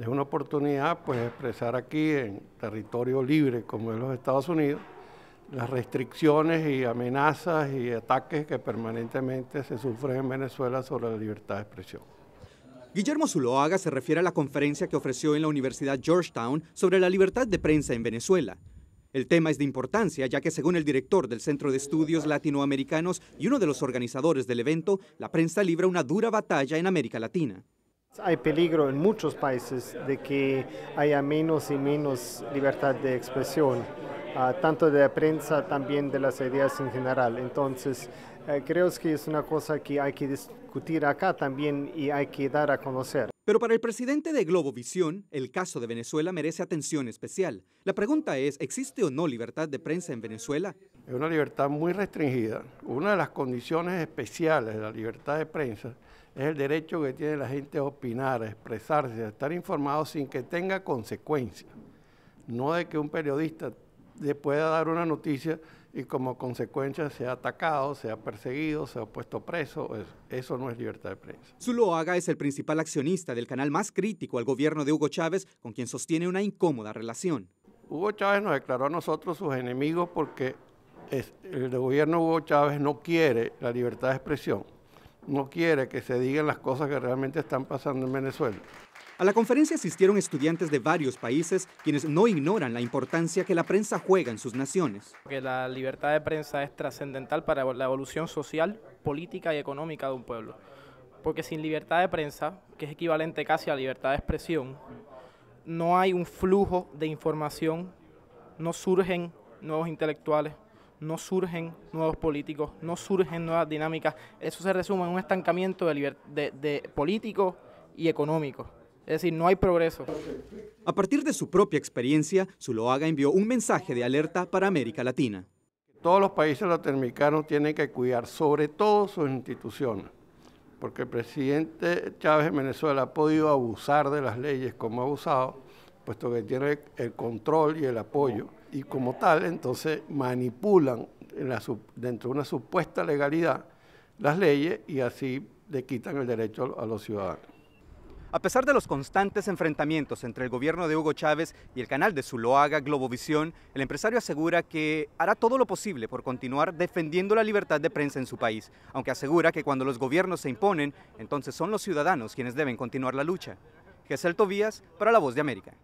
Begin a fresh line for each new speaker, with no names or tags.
es una oportunidad
pues expresar aquí en territorio libre como es los Estados Unidos las restricciones y amenazas y ataques que permanentemente se sufren en Venezuela sobre
la libertad de expresión. Guillermo Zuloaga se refiere a la conferencia que ofreció en la Universidad Georgetown sobre la libertad de prensa en Venezuela. El tema es de importancia ya que según el director del Centro de Estudios Latinoamericanos y uno de los organizadores del evento, la prensa libra una dura batalla en América Latina.
Hay peligro en muchos países de que haya menos y menos libertad de expresión, ah, tanto de la prensa, también de las ideas en general. Entonces, eh, creo que es una cosa que hay que discutir acá también y hay que dar a conocer.
Pero para el presidente de Globovisión, el caso de Venezuela merece atención especial. La pregunta es, ¿existe o no libertad de prensa en Venezuela? es una libertad muy restringida. Una de las condiciones especiales de la libertad de prensa
es el derecho que tiene la gente a opinar, a expresarse, a estar informado sin que tenga consecuencias. No de que un periodista le pueda dar una noticia y
como consecuencia sea atacado, sea perseguido, sea puesto preso. Eso no es libertad de prensa. Zuloaga es el principal accionista del canal más crítico al gobierno de Hugo Chávez, con quien sostiene una incómoda relación. Hugo Chávez nos declaró a nosotros sus enemigos porque
el gobierno Hugo Chávez no quiere la libertad de expresión, no quiere que
se digan las cosas que realmente están pasando en Venezuela. A la conferencia asistieron estudiantes de varios países quienes no ignoran la importancia que la prensa juega en sus naciones.
Que la libertad de prensa es trascendental para la evolución social, política y económica de un pueblo. Porque sin libertad de prensa, que es equivalente casi a libertad de expresión, no hay un flujo de información, no surgen nuevos intelectuales, no surgen nuevos políticos, no surgen nuevas dinámicas. Eso se resume en un estancamiento de, político y económico. Es decir, no hay progreso.
A partir de su propia experiencia, Zuloaga envió un mensaje de alerta para América Latina. Todos los países latinoamericanos tienen que cuidar sobre todo sus instituciones, porque
el presidente Chávez en Venezuela ha podido abusar de las leyes como ha abusado, puesto que tiene el control y el apoyo y como tal, entonces manipulan dentro de una supuesta legalidad las leyes y así le
quitan el derecho a los ciudadanos. A pesar de los constantes enfrentamientos entre el gobierno de Hugo Chávez y el canal de Zuloaga Globovisión, el empresario asegura que hará todo lo posible por continuar defendiendo la libertad de prensa en su país, aunque asegura que cuando los gobiernos se imponen, entonces son los ciudadanos quienes deben continuar la lucha. Gesel Tobías para La Voz de América.